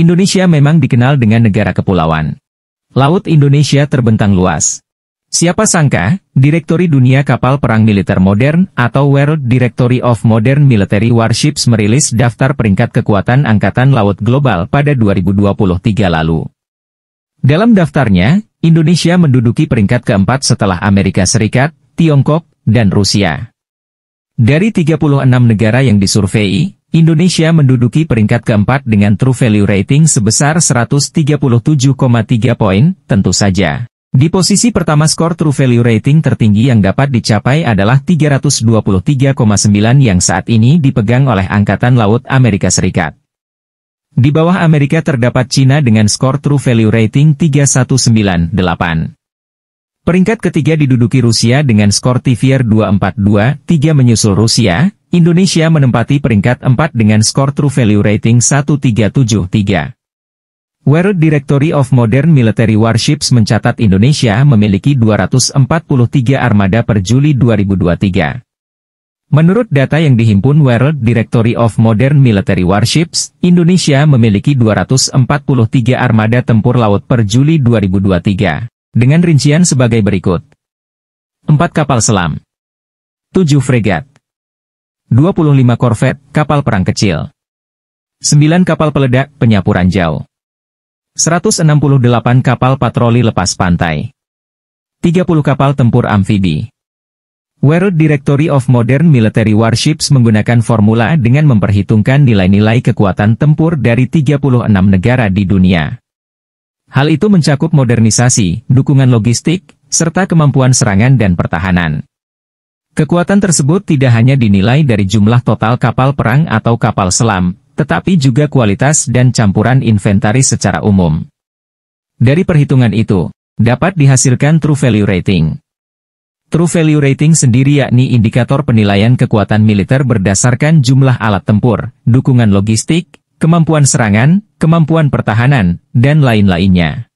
Indonesia memang dikenal dengan negara kepulauan. Laut Indonesia terbentang luas. Siapa sangka, Direktori Dunia Kapal Perang Militer Modern atau World Directory of Modern Military Warships merilis daftar peringkat kekuatan Angkatan Laut Global pada 2023 lalu. Dalam daftarnya, Indonesia menduduki peringkat keempat setelah Amerika Serikat, Tiongkok, dan Rusia. Dari 36 negara yang disurvei, Indonesia menduduki peringkat keempat dengan true value rating sebesar 137,3 poin, tentu saja. Di posisi pertama skor true value rating tertinggi yang dapat dicapai adalah 323,9 yang saat ini dipegang oleh Angkatan Laut Amerika Serikat. Di bawah Amerika terdapat China dengan skor true value rating 3198. Peringkat ketiga diduduki Rusia dengan skor TVR 242, 3 menyusul Rusia, Indonesia menempati peringkat 4 dengan skor True Value Rating 1373. World Directory of Modern Military Warships mencatat Indonesia memiliki 243 armada per Juli 2023. Menurut data yang dihimpun World Directory of Modern Military Warships, Indonesia memiliki 243 armada tempur laut per Juli 2023, dengan rincian sebagai berikut. 4 kapal selam, 7 fregat, 25 korvet, kapal perang kecil. 9 kapal peledak, penyapu ranjau. 168 kapal patroli lepas pantai. 30 kapal tempur amfibi. World Directory of Modern Military Warships menggunakan formula dengan memperhitungkan nilai-nilai kekuatan tempur dari 36 negara di dunia. Hal itu mencakup modernisasi, dukungan logistik, serta kemampuan serangan dan pertahanan. Kekuatan tersebut tidak hanya dinilai dari jumlah total kapal perang atau kapal selam, tetapi juga kualitas dan campuran inventaris secara umum. Dari perhitungan itu, dapat dihasilkan True Value Rating. True Value Rating sendiri yakni indikator penilaian kekuatan militer berdasarkan jumlah alat tempur, dukungan logistik, kemampuan serangan, kemampuan pertahanan, dan lain-lainnya.